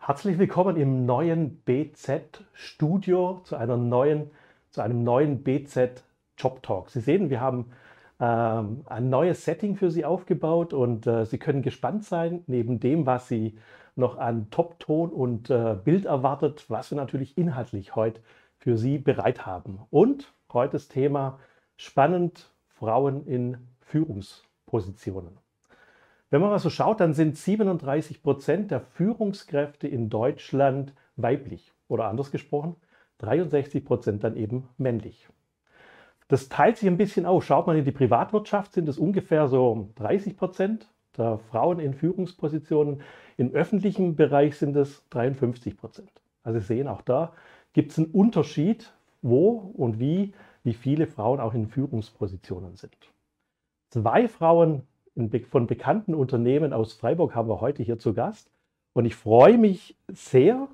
Herzlich willkommen im neuen BZ Studio zu einer neuen, zu einem neuen BZ Job Talk. Sie sehen, wir haben ähm, ein neues Setting für Sie aufgebaut und äh, Sie können gespannt sein neben dem, was Sie noch an Top-Ton und äh, Bild erwartet, was wir natürlich inhaltlich heute für Sie bereit haben. Und heute das Thema spannend Frauen in Führungspositionen. Wenn man mal so schaut, dann sind 37 Prozent der Führungskräfte in Deutschland weiblich oder anders gesprochen 63 Prozent dann eben männlich. Das teilt sich ein bisschen auf. Schaut man in die Privatwirtschaft, sind es ungefähr so 30 Prozent der Frauen in Führungspositionen. Im öffentlichen Bereich sind es 53 Prozent. Also Sie sehen, auch da gibt es einen Unterschied, wo und wie, wie viele Frauen auch in Führungspositionen sind. Zwei Frauen von bekannten Unternehmen aus Freiburg haben wir heute hier zu Gast. Und ich freue mich sehr,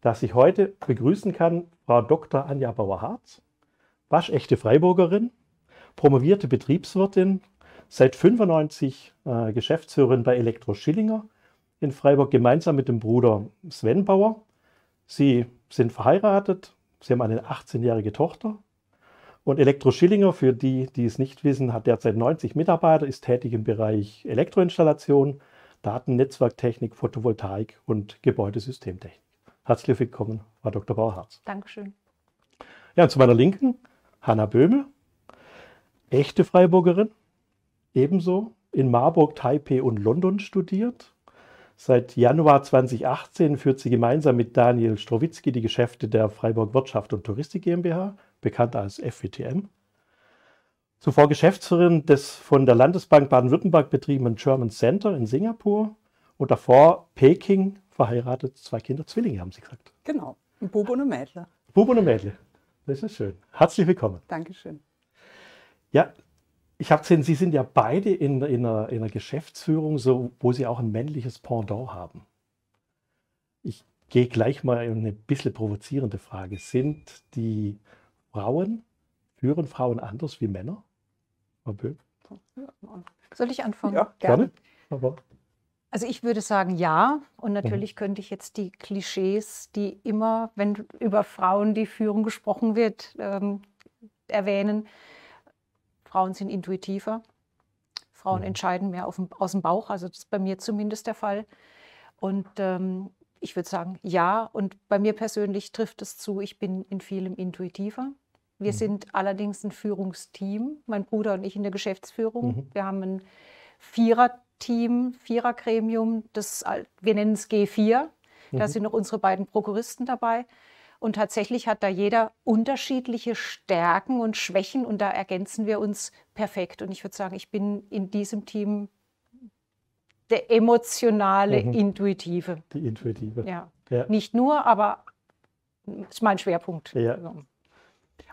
dass ich heute begrüßen kann Frau Dr. Anja Bauer-Harz, waschechte Freiburgerin, promovierte Betriebswirtin, seit 95 äh, Geschäftsführerin bei Elektro Schillinger in Freiburg gemeinsam mit dem Bruder Sven Bauer. Sie sind verheiratet, sie haben eine 18-jährige Tochter. Und Elektro Schillinger, für die, die es nicht wissen, hat derzeit 90 Mitarbeiter, ist tätig im Bereich Elektroinstallation, Datennetzwerktechnik, Photovoltaik und Gebäudesystemtechnik. Herzlich willkommen, Frau Dr. Bauer-Harz. Dankeschön. Ja, und zu meiner Linken Hanna Böhme, echte Freiburgerin, ebenso in Marburg, Taipei und London studiert. Seit Januar 2018 führt sie gemeinsam mit Daniel Strowitzki die Geschäfte der Freiburg Wirtschaft und Touristik GmbH, bekannt als FWTM. Zuvor Geschäftsführerin des von der Landesbank Baden-Württemberg betriebenen German Center in Singapur und davor Peking, verheiratet, zwei Kinder, Zwillinge, haben Sie gesagt. Genau, ein Bub und ein Mädle. Bub und ein Mädle, das ist schön. Herzlich willkommen. Dankeschön. Ja, ich habe gesehen, Sie sind ja beide in, in, einer, in einer, Geschäftsführung, so, wo Sie auch ein männliches Pendant haben. Ich gehe gleich mal in eine bisschen provozierende Frage. Sind die Frauen, führen Frauen anders wie Männer? Soll ich anfangen? Ja, gerne. gerne. Also ich würde sagen ja. Und mhm. natürlich mhm. könnte ich jetzt die Klischees, die immer, wenn über Frauen die Führung gesprochen wird, ähm, erwähnen Frauen sind intuitiver. Frauen mhm. entscheiden mehr dem, aus dem Bauch, also das ist bei mir zumindest der Fall. Und ähm, ich würde sagen, ja. Und bei mir persönlich trifft es zu, ich bin in vielem intuitiver. Wir mhm. sind allerdings ein Führungsteam, mein Bruder und ich in der Geschäftsführung. Mhm. Wir haben ein Viererteam, Vierergremium, das, wir nennen es G4. Da mhm. sind noch unsere beiden Prokuristen dabei. Und tatsächlich hat da jeder unterschiedliche Stärken und Schwächen und da ergänzen wir uns perfekt. Und ich würde sagen, ich bin in diesem Team der emotionale, mhm. intuitive. Die intuitive. Ja. ja. Nicht nur, aber ist mein Schwerpunkt. Ja. Also.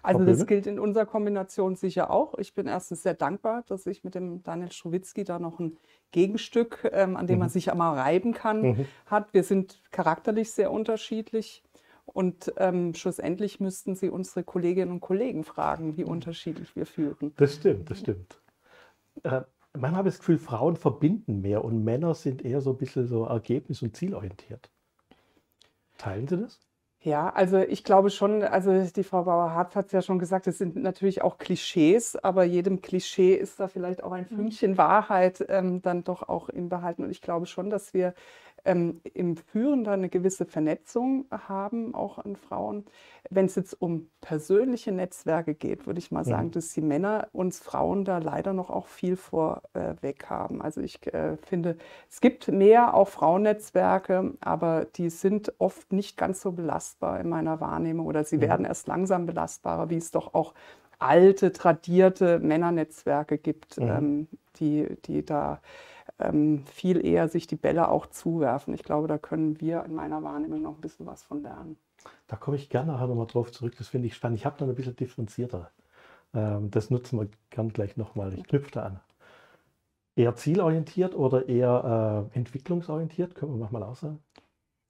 Also das gilt in unserer Kombination sicher auch. Ich bin erstens sehr dankbar, dass ich mit dem Daniel Strowitzki da noch ein Gegenstück, ähm, an dem mhm. man sich einmal reiben kann, mhm. hat. Wir sind charakterlich sehr unterschiedlich. Und ähm, schlussendlich müssten Sie unsere Kolleginnen und Kollegen fragen, wie unterschiedlich wir führen. Das stimmt, das stimmt. Äh, manchmal habe ich das Gefühl, Frauen verbinden mehr und Männer sind eher so ein bisschen so ergebnis- und zielorientiert. Teilen Sie das? Ja, also ich glaube schon, also die Frau Bauer-Hartz hat es ja schon gesagt, es sind natürlich auch Klischees, aber jedem Klischee ist da vielleicht auch ein mhm. Fünkchen Wahrheit ähm, dann doch auch im Behalten. Und ich glaube schon, dass wir ähm, im Führen da eine gewisse Vernetzung haben, auch an Frauen. Wenn es jetzt um persönliche Netzwerke geht, würde ich mal ja. Mhm. sagen, dass die Männer uns Frauen da leider noch auch viel vorweg äh, haben. Also ich äh, finde, es gibt mehr auch Frauennetzwerke, aber die sind oft nicht ganz so belastbar in meiner Wahrnehmung oder sie ja. Mhm. werden erst langsam belastbarer, wie es doch auch alte, tradierte Männernetzwerke gibt, ja. Mhm. ähm, die, die da ähm, viel eher sich die Bälle auch zuwerfen. Ich glaube, da können wir in meiner Wahrnehmung noch ein bisschen was von lernen. Da komme ich gerne nachher nochmal drauf zurück. Das finde ich spannend. Ich habe da ein bisschen differenzierter. Ähm, das nutzen wir gern gleich nochmal. Ich knüpfe da an. Eher zielorientiert oder eher äh, entwicklungsorientiert, können wir manchmal auch sagen?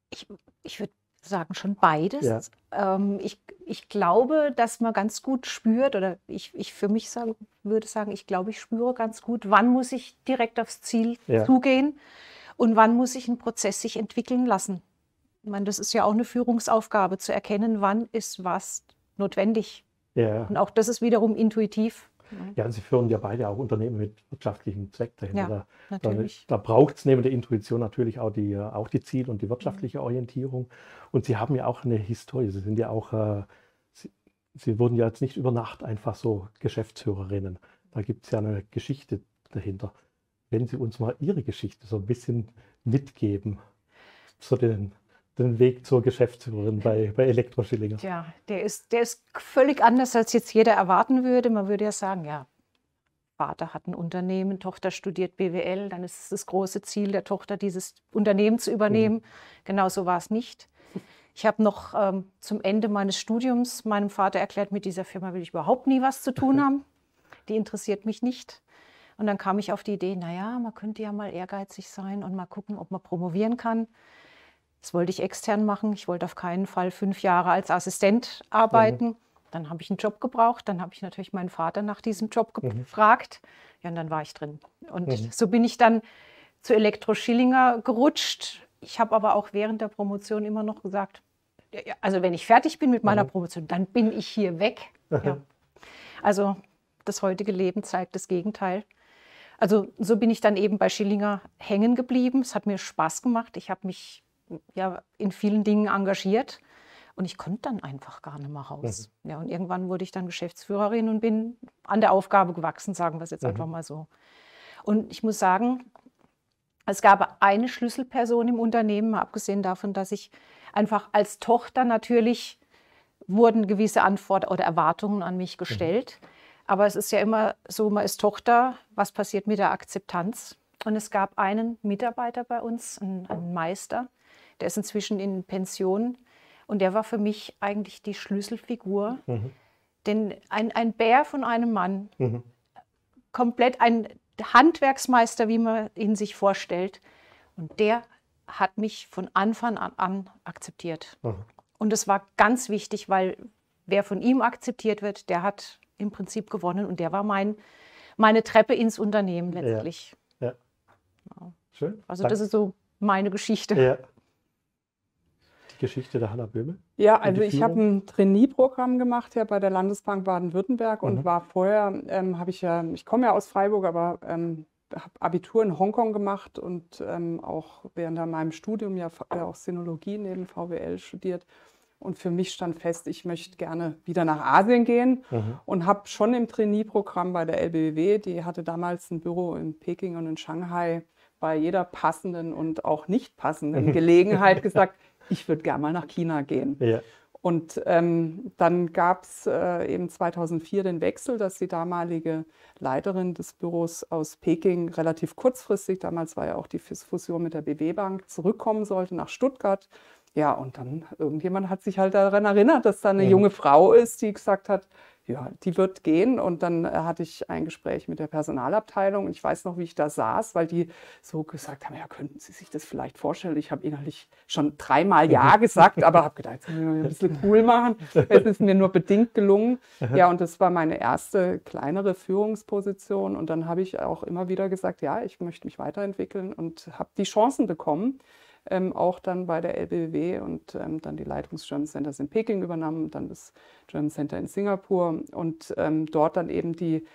Ich, ich würde sagen schon beides. Ja. Ähm, ich, ich glaube, dass man ganz gut spürt, oder ich, ich für mich sagen, würde sagen, ich glaube, ich spüre ganz gut, wann muss ich direkt aufs Ziel ja. zugehen und wann muss ich einen Prozess sich entwickeln lassen. Ich meine, das ist ja auch eine Führungsaufgabe, zu erkennen, wann ist was notwendig. Ja. Und auch das ist wiederum intuitiv Mhm. Ja, Sie führen ja beide auch Unternehmen mit wirtschaftlichem Zweck dahinter. Ja, da, da, ne, da braucht es neben der Intuition natürlich auch die, äh, auch die Ziel- und die mhm. wirtschaftliche mhm. Orientierung. Und Sie haben ja auch eine Historie. Sie sind ja auch, äh, Sie, Sie, wurden ja jetzt nicht über Nacht einfach so Geschäftsführerinnen. Da gibt es ja eine Geschichte dahinter. Wenn Sie uns mal Ihre Geschichte so ein bisschen mitgeben, so den den Weg zur Geschäftsführerin bei, bei Elektroschillinger? Ja, der ist, der ist völlig anders, als jetzt jeder erwarten würde. Man würde ja sagen, ja, Vater hat ein Unternehmen, Tochter studiert BWL, dann ist es das große Ziel der Tochter, dieses Unternehmen zu übernehmen. Mhm. Genau so war es nicht. Ich habe noch ähm, zum Ende meines Studiums meinem Vater erklärt, mit dieser Firma will ich überhaupt nie was zu tun haben. Die interessiert mich nicht. Und dann kam ich auf die Idee, naja, man könnte ja mal ehrgeizig sein und mal gucken, ob man promovieren kann. Das wollte ich extern machen. Ich wollte auf keinen Fall fünf Jahre als Assistent arbeiten. Mhm. Dann habe ich einen Job gebraucht. Dann habe ich natürlich meinen Vater nach diesem Job mhm. gefragt. Ja, und dann war ich drin. Und mhm. so bin ich dann zu Elektro Schillinger gerutscht. Ich habe aber auch während der Promotion immer noch gesagt, also wenn ich fertig bin mit meiner mhm. Promotion, dann bin ich hier weg. Ja. Also das heutige Leben zeigt das Gegenteil. Also so bin ich dann eben bei Schillinger hängen geblieben. Es hat mir Spaß gemacht. Ich habe mich ja in vielen Dingen engagiert. Und ich konnte dann einfach gar nicht mehr raus. Mhm. Ja, und irgendwann wurde ich dann Geschäftsführerin und bin an der Aufgabe gewachsen, sagen wir es jetzt mhm. einfach mal so. Und ich muss sagen, es gab eine Schlüsselperson im Unternehmen, mal abgesehen davon, dass ich einfach als Tochter natürlich wurden gewisse Anforderungen oder Erwartungen an mich mhm. gestellt. Mhm. Aber es ist ja immer so, man ist Tochter, was passiert mit der Akzeptanz? Und es gab einen Mitarbeiter bei uns, einen, einen Meister, der ist inzwischen in Pension und der war für mich eigentlich die Schlüsselfigur. Mhm. Denn ein, ein Bär von einem Mann, mhm. komplett ein Handwerksmeister, wie man ihn sich vorstellt. Und der hat mich von Anfang an, an akzeptiert. Mhm. Und das war ganz wichtig, weil wer von ihm akzeptiert wird, der hat im Prinzip gewonnen. Und der war mein, meine Treppe ins Unternehmen letztlich. Ja. ja. Genau. Schön. Also Danke. das ist so meine Geschichte. Ja. Geschichte der Hanna Böhme? Ja, also ich habe ein Trainee-Programm gemacht ja bei der Landesbank Baden-Württemberg mhm. und war vorher, ähm, habe ich ja, ich komme ja aus Freiburg, aber ähm, habe Abitur in Hongkong gemacht und ähm, auch während meinem Studium ja auch Sinologie neben VWL studiert. Und für mich stand fest, ich möchte gerne wieder nach Asien gehen mhm. und habe schon im Trainee-Programm bei der LBW, die hatte damals ein Büro in Peking und in Shanghai, bei jeder passenden und auch nicht passenden mhm. Gelegenheit gesagt, ich würde gerne mal nach China gehen. Ja. Und ähm, dann gab es äh, eben 2004 den Wechsel, dass die damalige Leiterin des Büros aus Peking relativ kurzfristig, damals war ja auch die Fusion mit der BW Bank, zurückkommen sollte nach Stuttgart. Ja, und dann irgendjemand hat sich halt daran erinnert, dass da eine junge Frau ist, die gesagt hat, ja, die wird gehen. Und dann äh, hatte ich ein Gespräch mit der Personalabteilung und ich weiß noch, wie ich da saß, weil die so gesagt haben, ja, könnten Sie sich das vielleicht vorstellen? Ich habe innerlich schon dreimal Ja gesagt, aber habe gedacht, jetzt müssen wir ein bisschen cool machen. Es ist mir nur bedingt gelungen. Ja, und das war meine erste kleinere Führungsposition. Und dann habe ich auch immer wieder gesagt, ja, ich möchte mich weiterentwickeln und habe die Chancen bekommen ähm, auch dann bei der LBW und ähm, dann die Leitung des German Centers in Peking übernommen, dann das German Center in Singapur und ähm, dort dann eben die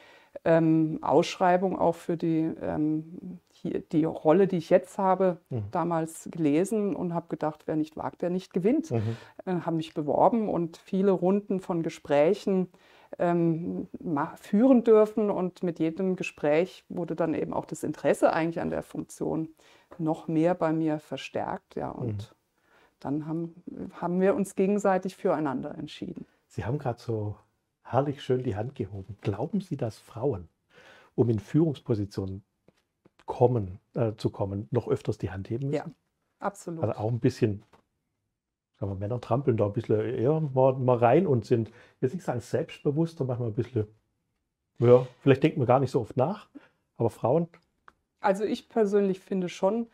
ähm, Ausschreibung auch für die, ähm, hier, die Rolle, die ich jetzt habe, mhm. damals gelesen und habe gedacht, wer nicht wagt, der nicht gewinnt. Mhm. Äh, habe mich beworben und viele Runden von Gesprächen ähm, führen dürfen. Und mit jedem Gespräch wurde dann eben auch das Interesse eigentlich an der Funktion noch mehr bei mir verstärkt. Ja, und mhm. dann haben, haben wir uns gegenseitig füreinander entschieden. Sie haben gerade so herrlich schön die Hand gehoben. Glauben Sie, dass Frauen, um in Führungspositionen kommen, äh, zu kommen, noch öfters die Hand heben müssen? Ja, absolut. Also auch ein bisschen sagen Männer trampeln da ein bisschen eher mal, mal rein und sind, jetzt nicht sagen selbstbewusster, manchmal ein bisschen, ja, vielleicht denkt man gar nicht so oft nach, aber Frauen. Also ich persönlich finde schon,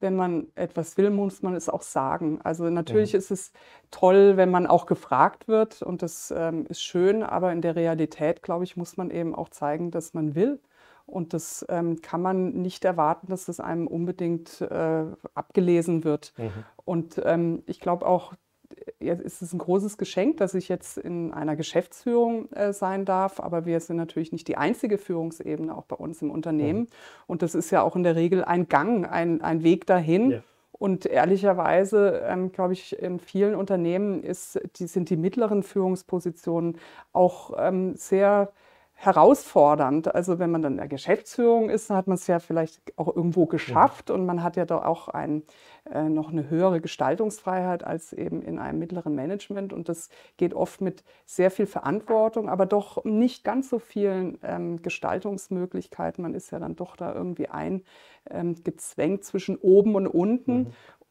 wenn man etwas will, muss man es auch sagen. Also natürlich ja. Mhm. ist es toll, wenn man auch gefragt wird und das ähm, ist schön, aber in der Realität, glaube ich, muss man eben auch zeigen, dass man will. Und das ähm, kann man nicht erwarten, dass das einem unbedingt äh, abgelesen wird. Mhm. Und ähm, ich glaube auch, äh, jetzt ist es ein großes Geschenk, dass ich jetzt in einer Geschäftsführung äh, sein darf, aber wir sind natürlich nicht die einzige Führungsebene auch bei uns im Unternehmen. Mhm. Und das ist ja auch in der Regel ein Gang, ein, ein Weg dahin. Ja. Und ehrlicherweise, ähm, glaube ich, in vielen Unternehmen ist, die, sind die mittleren Führungspositionen auch ähm, sehr herausfordernd. Also wenn man dann in der Geschäftsführung ist, dann hat man es ja vielleicht auch irgendwo mhm. geschafft ja. und man hat ja doch auch ein, äh, noch eine höhere Gestaltungsfreiheit als eben in einem mittleren Management. Und das geht oft mit sehr viel Verantwortung, aber doch nicht ganz so vielen ähm, Gestaltungsmöglichkeiten. Man ist ja dann doch da irgendwie eingezwängt ähm, zwischen oben und unten. Mhm.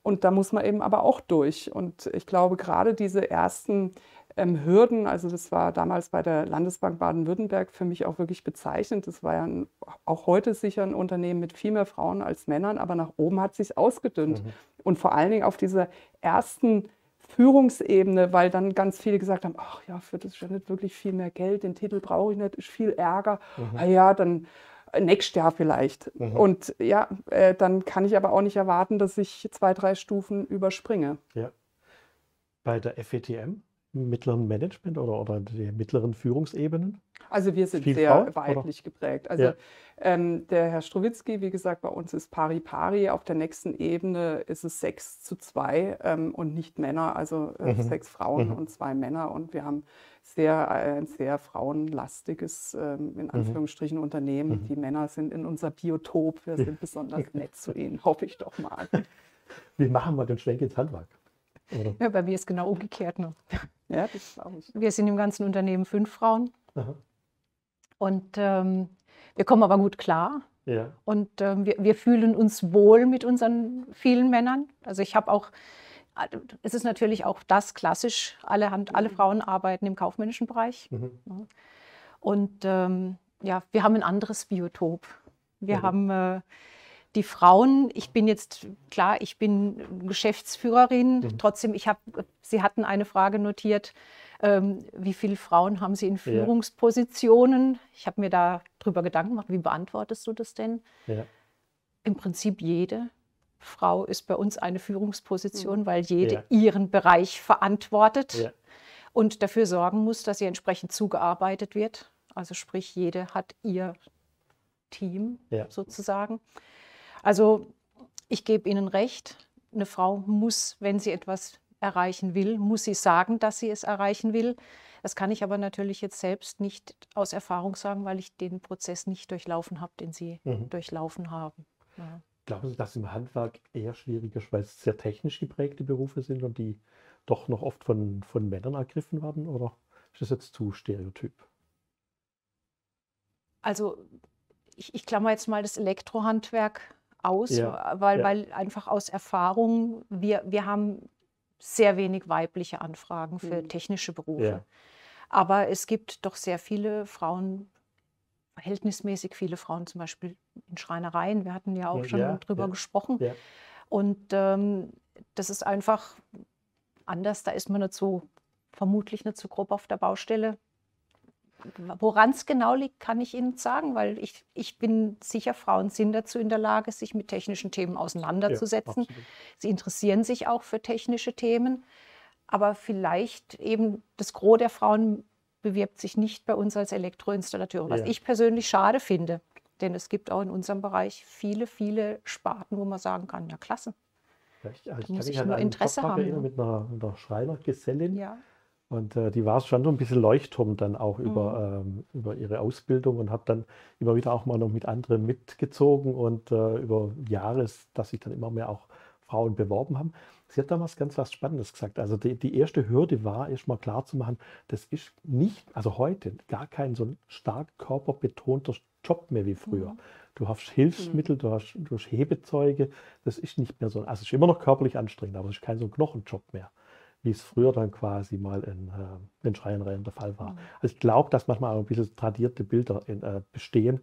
Und da muss man eben aber auch durch. Und ich glaube, gerade diese ersten ähm, Hürden. Also das war damals bei der Landesbank Baden-Württemberg für mich auch wirklich bezeichnend. Das war ja ein, auch heute sicher ein Unternehmen mit viel mehr Frauen als Männern, aber nach oben hat sich ausgedünnt. Mhm. Und vor allen Dingen auf dieser ersten Führungsebene, weil dann ganz viele gesagt haben, ach ja, für das ist ja nicht wirklich viel mehr Geld, den Titel brauche ich nicht, ist viel Ärger. Mhm. Ah ja, dann äh, nächstes Jahr vielleicht. Mhm. Und ja, äh, dann kann ich aber auch nicht erwarten, dass ich zwei, drei Stufen überspringe. Ja. Bei der FETM mittleren Management oder, oder der mittleren Führungsebenen? Also wir sind Viel sehr Frau, weiblich oder? geprägt. Also ja. ähm, der Herr Strowitzki, wie gesagt, bei uns ist pari pari. Auf der nächsten Ebene ist es sechs zu zwei ähm, und nicht Männer, also äh, mhm. sechs Frauen mhm. und zwei Männer. Und wir haben sehr, äh, ein sehr frauenlastiges, ähm, in mhm. Anführungsstrichen, mhm. Unternehmen. Die Männer sind in unser Biotop. Wir sind besonders nett zu ihnen, hoffe ich doch mal. Wie machen wir den Schwenk ins Handwerk? Ja, bei mir ist genau umgekehrt. Ne? Ja, das ich. Wir sind im ganzen Unternehmen fünf Frauen. Aha. Und ähm, wir kommen aber gut klar. Ja. Und ähm, wir, wir, fühlen uns wohl mit unseren vielen Männern. Also ich habe auch, es ist natürlich auch das klassisch, alle, alle mhm. Frauen arbeiten im kaufmännischen Bereich. Mhm. Und ähm, ja, wir haben ein anderes Biotop. Wir mhm. haben äh, die Frauen, ich bin jetzt, klar, ich bin Geschäftsführerin, mhm. trotzdem, ich habe, Sie hatten eine Frage notiert, ähm, wie viele Frauen haben Sie in Führungspositionen? Ja. Ich habe mir darüber Gedanken gemacht, wie beantwortest du das denn? Ja. Im Prinzip jede. Frau ist bei uns eine Führungsposition, mhm. weil jede ja. ihren Bereich verantwortet und dafür sorgen muss, dass sie entsprechend zugearbeitet wird. Also sprich, jede hat ihr Team sozusagen. Also ich gebe Ihnen recht, eine Frau muss, wenn sie etwas erreichen will, muss sie sagen, dass sie es erreichen will. Das kann ich aber natürlich jetzt selbst nicht aus Erfahrung sagen, weil ich den Prozess nicht durchlaufen habe, den Sie mhm. durchlaufen haben. Ja. Glauben Sie, dass im Handwerk eher schwieriger ist, weil es sehr technisch geprägte Berufe sind und die doch noch oft von, von Männern ergriffen werden? Oder ist das jetzt zu stereotyp? Also ich, ich klammer jetzt mal das Elektrohandwerk aus, ja. weil, ja. weil einfach aus Erfahrung, wir, wir haben sehr wenig weibliche Anfragen für mhm. technische Berufe. Ja. Aber es gibt doch sehr viele Frauen, verhältnismäßig viele Frauen zum Beispiel in Schreinereien. Wir hatten ja auch schon drüber gesprochen. Und ähm, das ist einfach anders. Da ist man nicht so, vermutlich nicht so grob auf der Baustelle Woran es genau liegt, kann ich Ihnen sagen, weil ich, ich bin sicher, Frauen sind dazu in der Lage, sich mit technischen Themen auseinanderzusetzen. Ja, Sie interessieren sich auch für technische Themen. Aber vielleicht eben das Gros der Frauen bewirbt sich nicht bei uns als Elektroinstallateure, was ja. ich persönlich schade finde. Denn es gibt auch in unserem Bereich viele, viele Sparten, wo man sagen kann, ja klasse. Ja, ich, also da muss ich, ich nur Interesse Kopf haben. Ne? Mit einer, mit einer Schreinergesellin. Ja und äh, die war schon so ein bisschen Leuchtturm dann auch mhm. über, ähm, über ihre Ausbildung und habe dann immer wieder auch mal noch mit anderen mitgezogen und äh, über Jahre, dass sich dann immer mehr auch Frauen beworben haben. Sie hat damals ganz was Spannendes gesagt. Also die, die erste Hürde war, erstmal klarzumachen, das ist nicht, also heute, gar kein so stark körperbetonter Job mehr wie früher. Mhm. Du hast Hilfsmittel, mhm. du, hast, du hast Hebezeuge, das ist nicht mehr so, also es ist immer noch körperlich anstrengend, aber es ist kein so ein Knochenjob mehr wie es früher dann quasi mal in, äh, in Schreienrennen der Fall war. Mhm. Also ich glaube, dass manchmal auch ein bisschen tradierte Bilder in, äh, bestehen,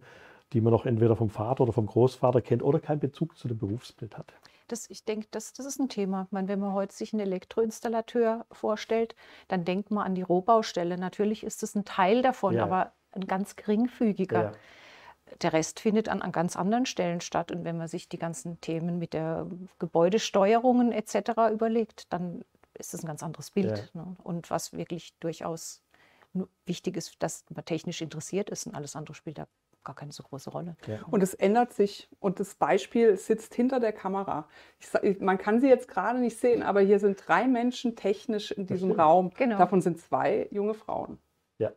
die man noch entweder vom Vater oder vom Großvater kennt oder keinen Bezug zu dem Berufsbild hat. Das, ich denke, das, das ist ein Thema. meine, wenn man heute sich einen Elektroinstallateur vorstellt, dann denkt man an die Rohbaustelle. Natürlich ist es ein Teil davon, ja, aber ein ganz geringfügiger. Ja der Rest findet an, an, ganz anderen Stellen statt. Und wenn man sich die ganzen Themen mit der Gebäudesteuerungen etc. überlegt, dann ist es ein ganz anderes Bild. Ja. Ne? Und was wirklich durchaus wichtig ist, dass man technisch interessiert ist und alles andere spielt da gar keine so große Rolle. Ja. Mhm. Und es ändert sich und das Beispiel sitzt hinter der Kamera. Ich, man kann sie jetzt gerade nicht sehen, aber hier sind drei Menschen technisch in diesem Raum. Genau. Davon sind zwei junge Frauen. Ja.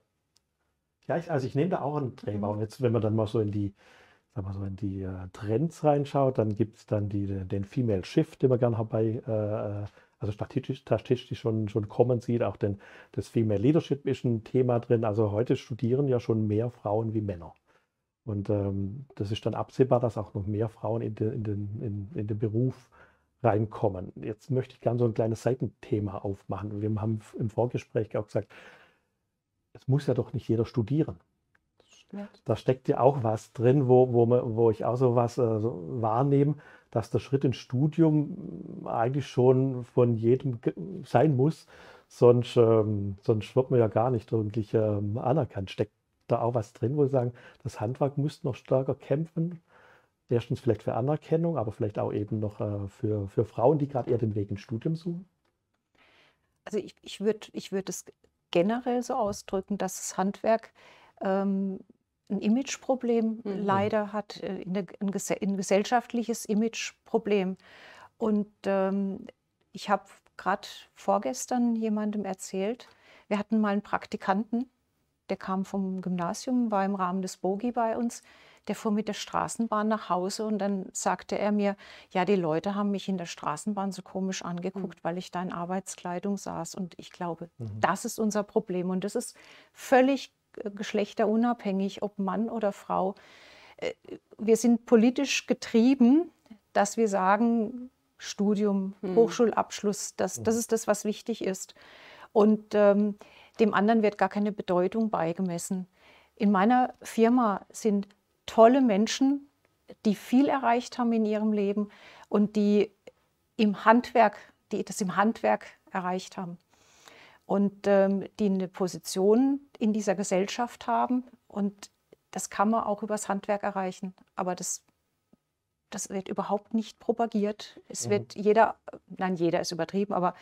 Ja, ich, also ich nehme da auch einen Drehbaum. Mhm. Jetzt, wenn man dann mal so in die, sagen wir so in die uh, Trends reinschaut, dann gibt es dann die, den Female Shift, den man gerne herbei äh, äh also statistisch, statistisch schon, schon kommen sieht. Auch denn das Female Leadership ist ein Thema drin. Also heute studieren ja schon mehr Frauen wie Männer. Und ähm, das ist dann absehbar, dass auch noch mehr Frauen in den, in den, in, in den Beruf reinkommen. Jetzt möchte ich gerne so ein kleines Seitenthema aufmachen. Wir haben im Vorgespräch auch gesagt, es muss ja doch nicht jeder studieren. Da steckt ja auch was drin, wo, wo, wo ich auch so was äh, wahrnehme dass der Schritt ins Studium eigentlich schon von jedem sein muss, sonst, ähm, sonst wird man ja gar nicht wirklich ähm, anerkannt. Steckt da auch was drin, wo Sie sagen, das Handwerk muss noch stärker kämpfen? Erstens vielleicht für Anerkennung, aber vielleicht auch eben noch äh, für, für Frauen, die gerade eher den Weg ins Studium suchen? Also ich, ich würde ich würd es generell so ausdrücken, dass das Handwerk ähm, ein Imageproblem mhm. leider hat, äh, ein, ein gesellschaftliches Imageproblem. Und ähm, ich habe gerade vorgestern jemandem erzählt, wir hatten mal einen Praktikanten, der kam vom Gymnasium, war im Rahmen des Bogi bei uns, der fuhr mit der Straßenbahn nach Hause und dann sagte er mir, ja, die Leute haben mich in der Straßenbahn so komisch angeguckt, mhm. weil ich da in Arbeitskleidung saß. Und ich glaube, mhm. das ist unser Problem und das ist völlig geschlechterunabhängig, ob Mann oder Frau. Äh, wir sind politisch getrieben, dass wir sagen, Studium, hm. Hochschulabschluss, das, das ist das, was wichtig ist. Und ähm, dem anderen wird gar keine Bedeutung beigemessen. In meiner Firma sind tolle Menschen, die viel erreicht haben in ihrem Leben und die im Handwerk, die das im Handwerk erreicht haben und ähm, die eine Position in dieser Gesellschaft haben. Und das kann man auch übers Handwerk erreichen. Aber das, das wird überhaupt nicht propagiert. Es mhm. wird jeder, nein, jeder ist übertrieben, aber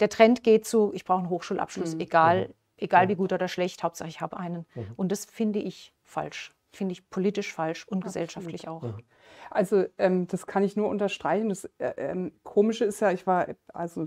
der Trend geht zu, ich brauche einen Hochschulabschluss, mhm. egal, mhm. egal mhm. wie gut oder schlecht, Hauptsache ich habe einen. Mhm. Und das finde ich falsch finde ich politisch falsch und Absolut. gesellschaftlich auch. Mhm. Also ähm, das kann ich nur unterstreichen. Das äh, ähm, Komische ist ja, ich war also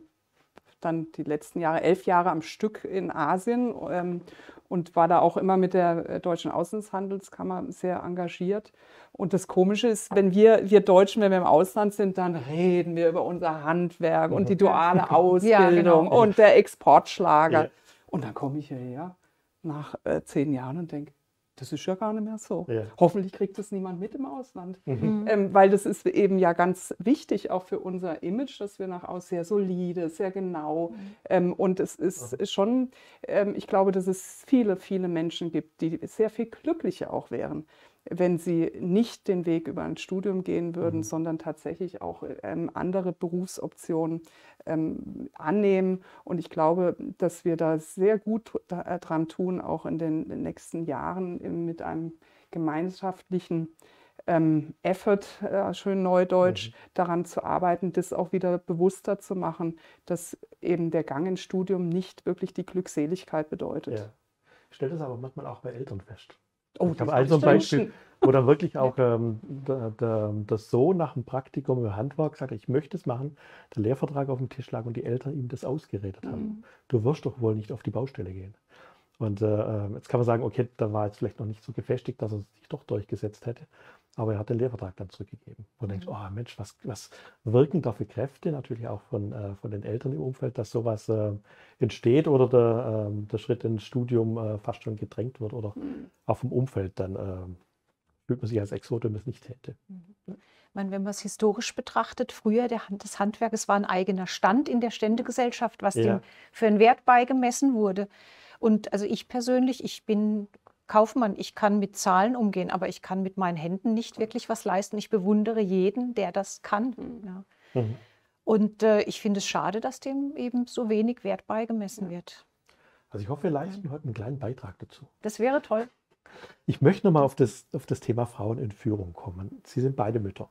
dann die letzten Jahre, elf Jahre am Stück in Asien ähm, und war da auch immer mit der äh, Deutschen Auslandshandelskammer sehr engagiert. Und das Komische ist, wenn wir, wir Deutschen, wenn wir im Ausland sind, dann reden wir über unser Handwerk und die duale genau. Ausbildung ja, genau. und der Exportschlager. Ja. Und dann komme ich hierher nach äh, zehn Jahren und denke, das ist ja gar nicht mehr so. Ja. Hoffentlich kriegt das niemand mit im Ausland. Mhm. mhm. Ähm, weil das ist eben ja ganz wichtig auch für unser Image, dass wir nach außen sehr solide, sehr genau. Mhm. Ähm, und es ist mhm. schon, ähm, ich glaube, dass es viele, viele Menschen gibt, die sehr viel glücklicher auch wären, wenn sie nicht den Weg über ein Studium gehen würden, mhm. sondern tatsächlich auch ähm, andere Berufsoptionen ähm, annehmen. Und ich glaube, dass wir da sehr gut äh, dran tun, auch in den, den nächsten Jahren mit einem gemeinschaftlichen ähm, Effort, äh, schön neudeutsch, mhm. daran zu arbeiten, das auch wieder bewusster zu machen, dass eben der Gang ins Studium nicht wirklich die Glückseligkeit bedeutet. Ja. Stellt es aber manchmal auch bei Eltern fest. Oh, ich habe also ein ein Beispiel, wo dann wirklich auch ähm, der, der, das Sohn nach dem Praktikum im Handwerk sagt, ich möchte es machen, der Lehrvertrag auf dem Tisch lag und die Eltern ihm das ausgeredet haben. Mhm. Du wirst doch wohl nicht auf die Baustelle gehen. Und äh, ähm, jetzt kann man sagen, okay, da war jetzt vielleicht noch nicht so gefestigt, dass er sich doch durchgesetzt hätte. Aber er hat den Lehrvertrag dann zurückgegeben. Und denkt, mhm. oh Mensch, was, was wirken da für Kräfte, natürlich auch von, äh, von den Eltern im Umfeld, dass sowas äh, entsteht oder der, äh, der Schritt ins Studium äh, fast schon gedrängt wird oder mhm. auch vom Umfeld dann ähm, fühlt man sich als Exot, wenn man es nicht hätte. Mhm. Ich meine, wenn man es historisch betrachtet, früher der, das Handwerk, es war ein eigener Stand in der Ständegesellschaft, was ja. dem für einen Wert beigemessen wurde. Und also ich persönlich, ich bin Kaufmann, ich kann mit Zahlen umgehen, aber ich kann mit meinen Händen nicht wirklich was leisten. Ich bewundere jeden, der das kann. Mhm. Ja. Mhm. Und äh, ich finde es schade, dass dem eben so wenig Wert beigemessen wird. Also ich hoffe, wir leisten heute einen kleinen Beitrag dazu. Das wäre toll. Ich möchte nochmal auf das, auf das Thema Frauen in Führung kommen. Sie sind beide Mütter.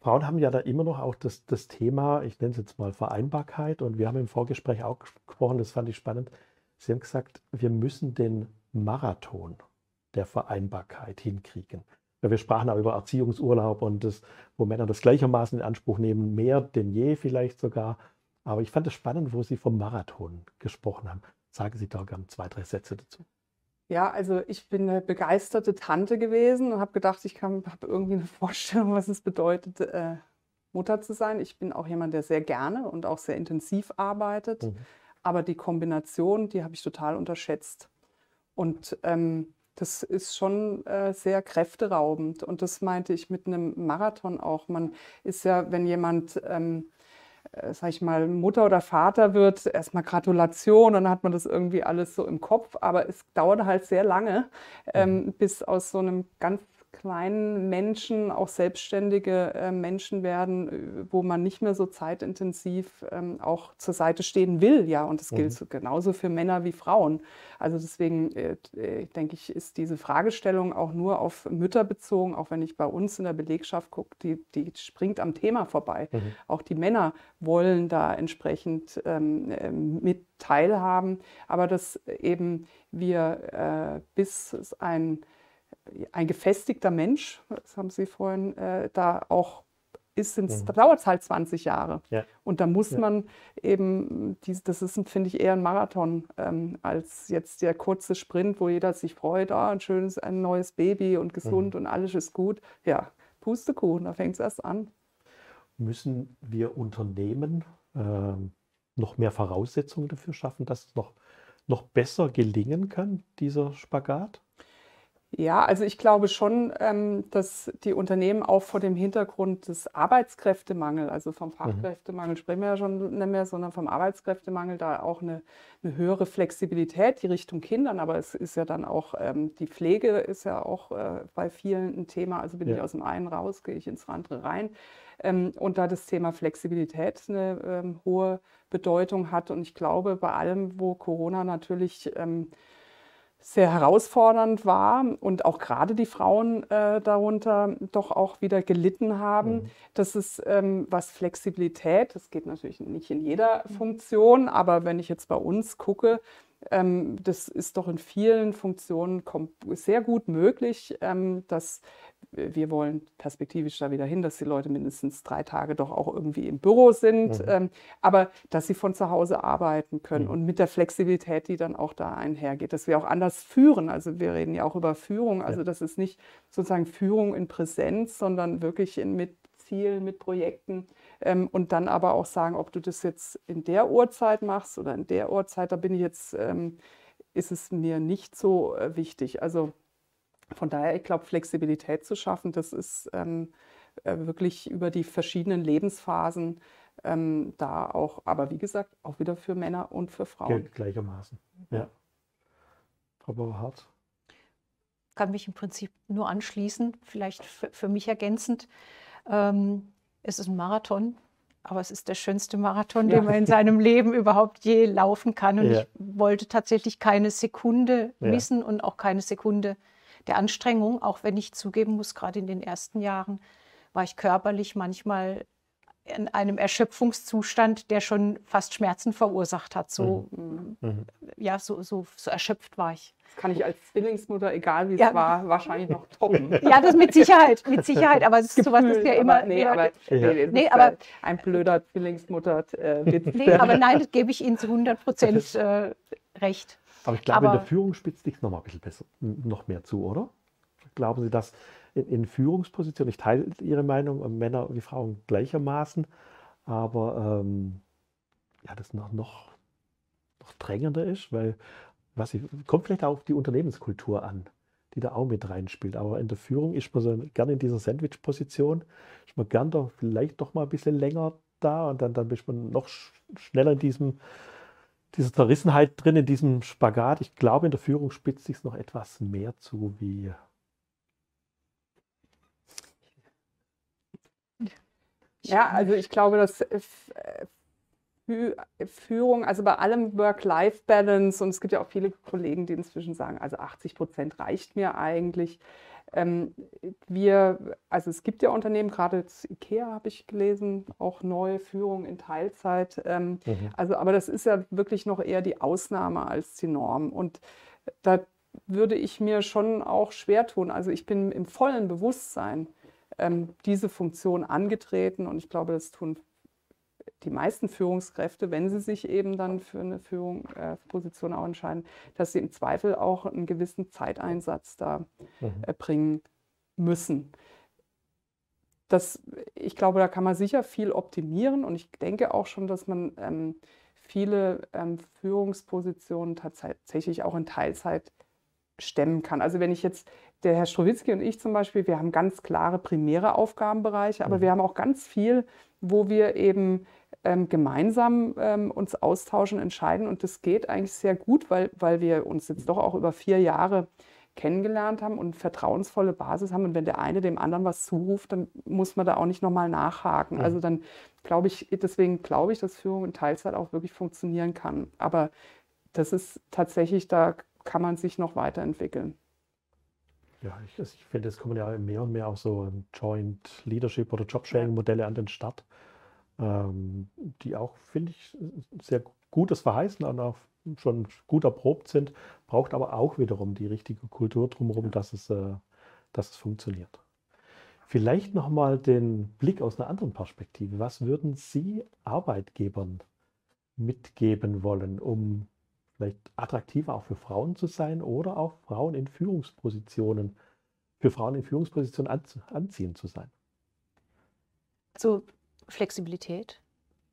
Frauen haben ja da immer noch auch das, das Thema, ich nenne es jetzt mal Vereinbarkeit. Und wir haben im Vorgespräch auch gesprochen, das fand ich spannend, Sie haben gesagt, wir müssen den Marathon der Vereinbarkeit hinkriegen. Wir sprachen auch über Erziehungsurlaub und das, wo Männer das gleichermaßen in Anspruch nehmen, mehr denn je vielleicht sogar. Aber ich fand es spannend, wo Sie vom Marathon gesprochen haben. Sagen Sie da gerne zwei, drei Sätze dazu. Ja, also ich bin eine begeisterte Tante gewesen und habe gedacht, ich habe irgendwie eine Vorstellung, was es bedeutet, äh, Mutter zu sein. Ich bin auch jemand, der sehr gerne und auch sehr intensiv arbeitet. Mhm. Aber die Kombination, die habe ich total unterschätzt. Und ähm, das ist schon äh, sehr kräfteraubend. Und das meinte ich mit einem Marathon auch. Man ist ja, wenn jemand, ähm, äh, sag ich mal, Mutter oder Vater wird, erstmal Gratulation, dann hat man das irgendwie alles so im Kopf. Aber es dauert halt sehr lange, ähm, mhm. bis aus so einem ganz kleinen Menschen auch selbstständige äh, Menschen werden, äh, wo man nicht mehr so zeitintensiv ähm, auch zur Seite stehen will. Ja, und das gilt mhm. genauso für Männer wie Frauen. Also deswegen äh, äh, denke ich, ist diese Fragestellung auch nur auf Mütter bezogen, auch wenn ich bei uns in der Belegschaft gucke, die, die springt am Thema vorbei. Mhm. Auch die Männer wollen da entsprechend ähm, äh, mit teilhaben, aber dass eben wir äh, bis ein ein gefestigter Mensch, das haben Sie vorhin äh, da auch ist, mhm. da dauert es halt 20 Jahre. Ja. Und da muss ja. man eben, dies, das ist, finde ich, eher ein Marathon ähm, als jetzt der kurze Sprint, wo jeder sich freut, ah, ein schönes, ein neues Baby und gesund mhm. und alles ist gut. Ja, Pustekuchen, da fängt es erst an. Müssen wir Unternehmen äh, noch mehr Voraussetzungen dafür schaffen, dass es noch, noch besser gelingen kann, dieser Spagat? Ja, also ich glaube schon, ähm, dass die Unternehmen auch vor dem Hintergrund des Arbeitskräftemangels, also vom mhm. Fachkräftemangel sprechen wir ja schon nicht mehr, sondern vom Arbeitskräftemangel da auch eine, eine höhere Flexibilität, die Richtung Kindern, aber es ist ja dann auch, ähm, die Pflege ist ja auch äh, bei vielen ein Thema, also bin ja. ich aus dem einen raus, gehe ich ins andere rein. Ähm, und da das Thema Flexibilität eine hohe Bedeutung hat und ich glaube, bei allem, wo Corona natürlich sehr herausfordernd war und auch gerade die Frauen äh, darunter doch auch wieder gelitten haben. Mhm. Das ist ähm, was Flexibilität, das geht natürlich nicht in jeder Funktion, aber wenn ich jetzt bei uns gucke, ähm, das ist doch in vielen Funktionen sehr gut möglich, ähm, dass wir wollen perspektivisch da wieder hin, dass die Leute mindestens drei Tage doch auch irgendwie im Büro sind, mhm. Ähm, aber dass sie von zu Hause arbeiten können mhm. und mit der Flexibilität, die dann auch da einhergeht, dass wir auch anders führen. Also wir reden ja auch über Führung, also ja. das ist nicht sozusagen Führung in Präsenz, sondern wirklich in, mit Zielen, mit Projekten ähm, und dann aber auch sagen, ob du das jetzt in der Uhrzeit machst oder in der Uhrzeit, da bin ich jetzt, ähm, ist es mir nicht so äh, wichtig. Also von daher, ich glaube, Flexibilität zu schaffen, das ist ähm, äh, wirklich über die verschiedenen Lebensphasen ähm, da auch, aber wie gesagt, auch wieder für Männer und für Frauen. Gilt gleichermaßen, ja. Frau Bauer-Hartz kann mich im Prinzip nur anschließen, vielleicht für mich ergänzend. Ähm, es ist ein Marathon, aber es ist der schönste Marathon, ja. den man in seinem Leben überhaupt je laufen kann. Und ja. ich wollte tatsächlich keine Sekunde missen ja. und auch keine Sekunde der Anstrengung, auch wenn ich zugeben muss, gerade in den ersten Jahren war ich körperlich manchmal in einem Erschöpfungszustand, der schon fast Schmerzen verursacht hat. So, mhm. Mm, mhm. ja, so, so, so erschöpft war ich. Das kann ich als Zwillingsmutter, egal wie es ja. war, wahrscheinlich noch toppen. Ja, das mit Sicherheit, mit Sicherheit. Aber Gefühl, sowas ist ja immer. Nee, aber, nee, nee, aber halt ein blöder zwillingsmutter Äh, nee, aber nein, das gebe ich Ihnen zu 100 Prozent äh, recht. Aber ich glaube, aber, in der Führung spitzt dich nochmal ein bisschen besser, noch mehr zu, oder? Glauben Sie, dass in, in Führungspositionen. Ich teile Ihre Meinung, äh, Männer wie Frauen gleichermaßen, aber ähm, ja, das noch, noch, noch drängender ist, weil was ich, kommt vielleicht auch auf die Unternehmenskultur an, die da auch mit reinspielt. Aber in der Führung ist man so gerne in dieser Sandwich-Position, ist man gerne doch vielleicht doch mal ein bisschen länger da und dann, dann ist man noch schneller in diesem, dieser Zerrissenheit drin, in diesem Spagat. Ich glaube, in der Führung spitzt sich es noch etwas mehr zu wie Ja, also ich glaube, dass äh, äh, äh, Führung, also bei allem Work-Life-Balance, und es gibt ja auch viele Kollegen, die inzwischen sagen, also 80 Prozent reicht mir eigentlich. Ähm, wir, also es gibt ja Unternehmen, gerade jetzt IKEA habe ich gelesen, auch neue Führung in Teilzeit. Ähm, mhm. Also, aber das ist ja wirklich noch eher die Ausnahme als die Norm. Und da würde ich mir schon auch schwer tun. Also ich bin im vollen Bewusstsein, ähm, diese Funktion angetreten. Und ich glaube, das tun die meisten Führungskräfte, wenn sie sich eben dann für eine Führungsposition äh, auch entscheiden, dass sie im Zweifel auch einen gewissen Zeiteinsatz da mhm. äh, bringen müssen. Das, ich glaube, da kann man sicher viel optimieren und ich denke auch schon, dass man ähm, viele ähm, Führungspositionen tatsächlich auch in Teilzeit stemmen kann. Also wenn ich jetzt der Herr Strowitzki und ich zum Beispiel, wir haben ganz klare primäre Aufgabenbereiche, aber mhm. wir haben auch ganz viel, wo wir eben ähm, gemeinsam ähm, uns austauschen, entscheiden. Und das geht eigentlich sehr gut, weil, weil wir uns jetzt doch auch über vier Jahre kennengelernt haben und vertrauensvolle Basis haben. Und wenn der eine dem anderen was zuruft, dann muss man da auch nicht nochmal nachhaken. Mhm. Also dann glaube ich, deswegen glaube ich, dass Führung in Teilzeit auch wirklich funktionieren kann. Aber das ist tatsächlich, da kann man sich noch weiterentwickeln ja, ich, ich finde, es kommen ja mehr und mehr auch so ähm, Joint Leadership oder Jobsharing-Modelle an den Start, ähm, die auch, finde ich, sehr gutes Verheißen und auch schon gut erprobt sind, braucht aber auch wiederum die richtige Kultur drumherum, dass es, äh, dass es funktioniert. Vielleicht nochmal den Blick aus einer anderen Perspektive. Was würden Sie Arbeitgebern mitgeben wollen, um vielleicht attraktiver auch für Frauen zu sein oder auch Frauen in Führungspositionen, für Frauen in Führungspositionen an, anziehend zu sein? Also Flexibilität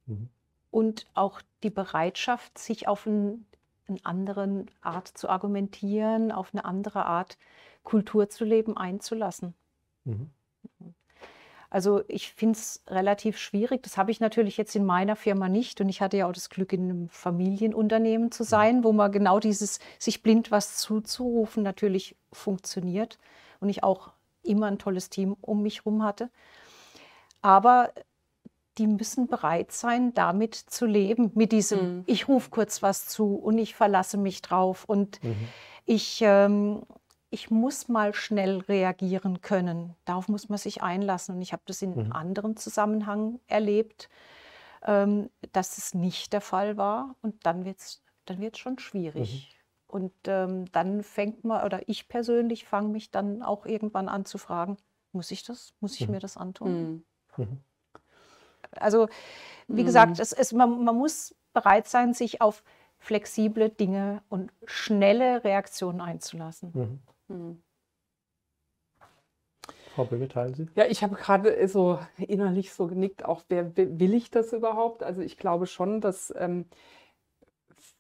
mhm. und auch die Bereitschaft, sich auf einen eine andere Art zu argumentieren, auf eine andere Art Kultur zu leben einzulassen. Mhm. mhm. Also ich finde es relativ schwierig. Das habe ich natürlich jetzt in meiner Firma nicht. Und ich hatte ja auch das Glück, in einem Familienunternehmen zu mhm. sein, wo man genau dieses sich blind was zuzurufen natürlich funktioniert. Und ich auch immer ein tolles Team um mich herum hatte. Aber die müssen bereit sein, damit zu leben, mit diesem, mhm. ich rufe kurz was zu und ich verlasse mich drauf und mhm. ich ähm, ich muss mal schnell reagieren können. Darauf muss man sich einlassen. Und ich habe das in mhm. anderen Zusammenhängen erlebt, ähm, dass es nicht der Fall war. Und dann wird es dann wird's schon schwierig. Mhm. Und ähm, dann fängt man, oder ich persönlich fange mich dann auch irgendwann an zu fragen, muss ich das? Muss ich mhm. mir das antun? Mhm. Mhm. Also, wie mhm. gesagt, es, es, man, man muss bereit sein, sich auf flexible Dinge und schnelle Reaktionen einzulassen. Mhm. Hm. Frau Böge, teilen Sie? Ja, ich habe gerade äh, so innerlich so genickt, auch wer will ich das überhaupt? Also ich glaube schon, dass ähm,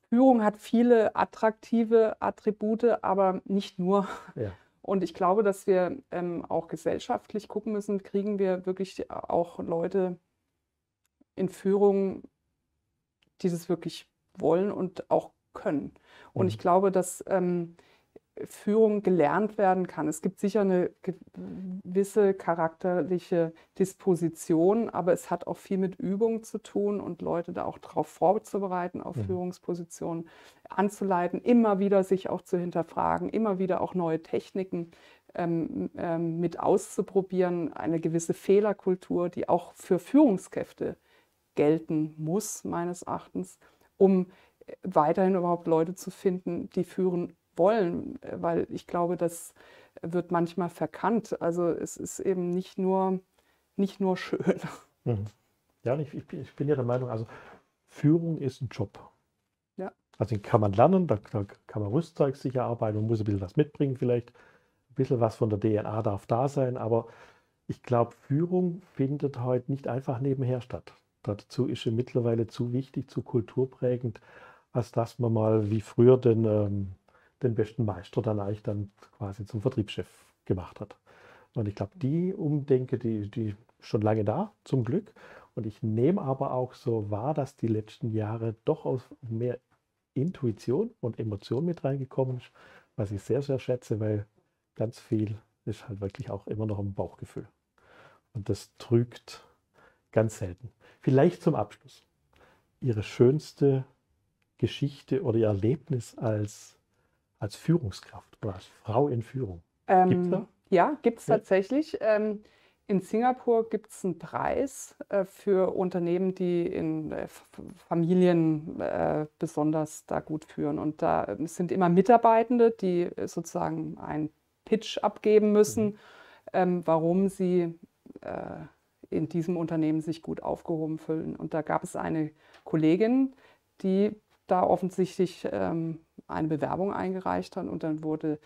Führung hat viele attraktive Attribute, aber nicht nur. Ja. Und ich glaube, dass wir ähm, auch gesellschaftlich gucken müssen, kriegen wir wirklich auch Leute in Führung, die das wirklich wollen und auch können. Und mhm. ich glaube, dass ähm, Führung gelernt werden kann. Es gibt sicher eine gewisse charakterliche Disposition, aber es hat auch viel mit Übung zu tun und Leute da auch darauf vorzubereiten, auf mhm. Führungspositionen anzuleiten, immer wieder sich auch zu hinterfragen, immer wieder auch neue Techniken ähm, ähm, mit auszuprobieren, eine gewisse Fehlerkultur, die auch für Führungskräfte gelten muss, meines Erachtens, um äh, weiterhin überhaupt Leute zu finden, die führen wollen, äh, weil ich glaube, das wird manchmal verkannt. Also es ist eben nicht nur, nicht nur schön. Mhm. Ja, ich, ich, bin, ich bin ja der Meinung, also Führung ist ein Job. Ja. Also den kann man lernen, da, da kann man Rüstzeug sicher arbeiten, man muss ein bisschen was mitbringen vielleicht. Ein bisschen was von der DNA darf da sein, aber ich glaube, Führung findet heute nicht einfach nebenher statt. Dazu ist sie mittlerweile zu wichtig, zu kulturprägend, als dass man mal wie früher den ähm, den besten Meister dann eigentlich dann quasi zum Vertriebschef gemacht hat. Und ich glaube, die Umdenke, die, die schon lange da, zum Glück. Und ich nehme aber auch so wahr, dass die letzten Jahre doch aus mehr Intuition und Emotion mit reingekommen ist, was ich sehr, sehr schätze, weil ganz viel ist halt wirklich auch immer noch im Bauchgefühl. Und das trügt ganz selten. Vielleicht zum Abschluss. Ihre schönste Geschichte oder Ihr Erlebnis als als Führungskraft oder als Frau in Führung? Ähm, gibt's da? Ja, gibt es ja. tatsächlich. Ähm, in Singapur gibt es einen Preis äh, für Unternehmen, die in äh, Familien äh, besonders da gut führen. Und da ähm, sind immer Mitarbeitende, die sozusagen einen Pitch abgeben müssen, mhm. ähm, warum sie äh, in diesem Unternehmen sich gut aufgehoben fühlen. Und da gab es eine Kollegin, die da offensichtlich ähm, eine Bewerbung eingereicht haben und dann wurde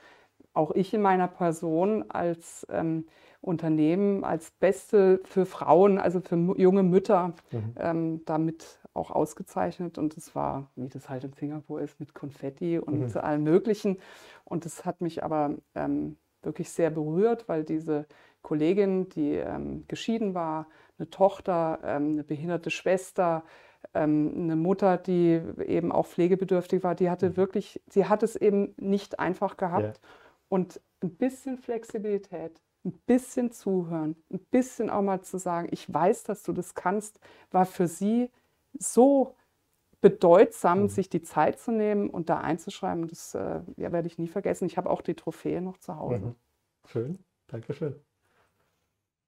auch ich in meiner Person als ähm, Unternehmen als Beste für Frauen, also für junge Mütter, mhm. ähm, damit auch ausgezeichnet. Und es war, wie das halt in Singapur ist, mit Konfetti und mhm. allem Möglichen. Und das hat mich aber ähm, wirklich sehr berührt, weil diese Kollegin, die ähm, geschieden war, eine Tochter, ähm, eine behinderte Schwester, ähm, eine Mutter, die eben auch pflegebedürftig war, die hatte mhm. wirklich, sie hat es eben nicht einfach gehabt. Ja. Und ein bisschen Flexibilität, ein bisschen zuhören, ein bisschen auch mal zu sagen, ich weiß, dass du das kannst, war für sie so bedeutsam, mhm. sich die Zeit zu nehmen und da einzuschreiben. Das äh, ja, werde ich nie vergessen. Ich habe auch die Trophäe noch zu Hause. Mhm. Schön, Dankeschön.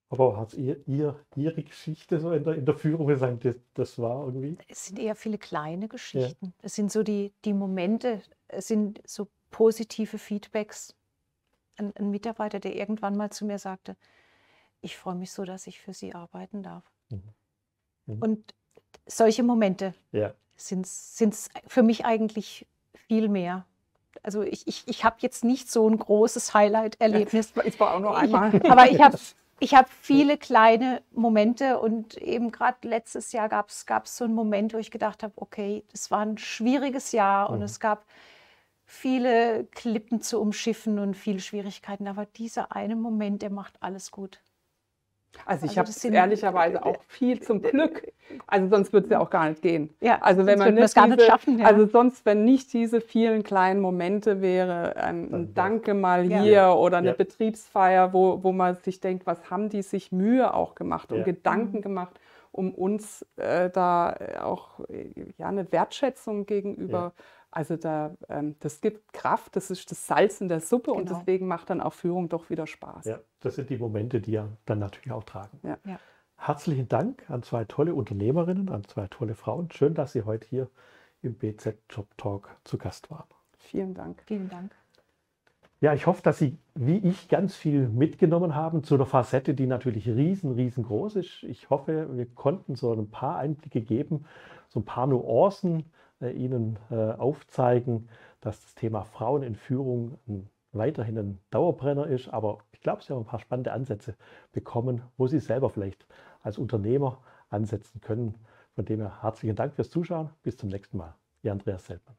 Aber hat ihr, ihr, ihre Geschichte so in der, in der Führung gesagt, das, das war irgendwie? Es sind eher viele kleine Geschichten. Ja. Es sind so die, die Momente, es sind so positive Feedbacks. Ein, ein Mitarbeiter, der irgendwann mal zu mir sagte, ich freue mich so, dass ich für Sie arbeiten darf. Mhm. Mhm. Und solche Momente ja. sind es für mich eigentlich viel mehr. Also ich, ich, ich habe jetzt nicht so ein großes Highlight-Erlebnis. Es war auch nur einmal. Ich, aber ich habe ich habe viele kleine Momente und eben gerade letztes Jahr gab es so einen Moment, wo ich gedacht habe, okay, das war ein schwieriges Jahr und mhm. es gab viele Klippen zu umschiffen und viele Schwierigkeiten, aber dieser eine Moment, der macht alles gut. Also ich also habe ehrlicherweise auch viel zum Glück. Also sonst würde es ja auch gar nicht gehen. Ja, also wenn man nicht, diese, nicht schaffen, ja. Also sonst, wenn nicht diese vielen kleinen Momente wäre, ein, ein Danke mal ja. hier ja. oder eine Betriebsfeier, wo, wo man sich denkt, was haben die sich Mühe auch gemacht und Gedanken gemacht, um uns äh, da auch äh, ja, eine Wertschätzung gegenüber also da, ähm, das gibt Kraft, das ist das Salz in der Suppe genau. und deswegen macht dann auch Führung doch wieder Spaß. Ja, das sind die Momente, die ja dann natürlich auch tragen. Ja. Ja. Herzlichen Dank an zwei tolle Unternehmerinnen, an zwei tolle Frauen. Schön, dass Sie heute hier im BZ Job Talk zu Gast waren. Vielen Dank. Vielen Dank. Ja, ich hoffe, dass Sie, wie ich, ganz viel mitgenommen haben zu einer Facette, die natürlich riesen, riesengroß ist. Ich hoffe, wir konnten so ein paar Einblicke geben, so ein paar Nuancen, äh, Ihnen äh, aufzeigen, dass das Thema Frauen in Führung weiterhin ein Dauerbrenner ist. Aber ich glaube, Sie haben ein paar spannende Ansätze bekommen, wo Sie selber vielleicht als Unternehmer ansetzen können. Von dem her herzlichen Dank fürs Zuschauen. Bis zum nächsten Mal. Ihr Andreas Seltmann.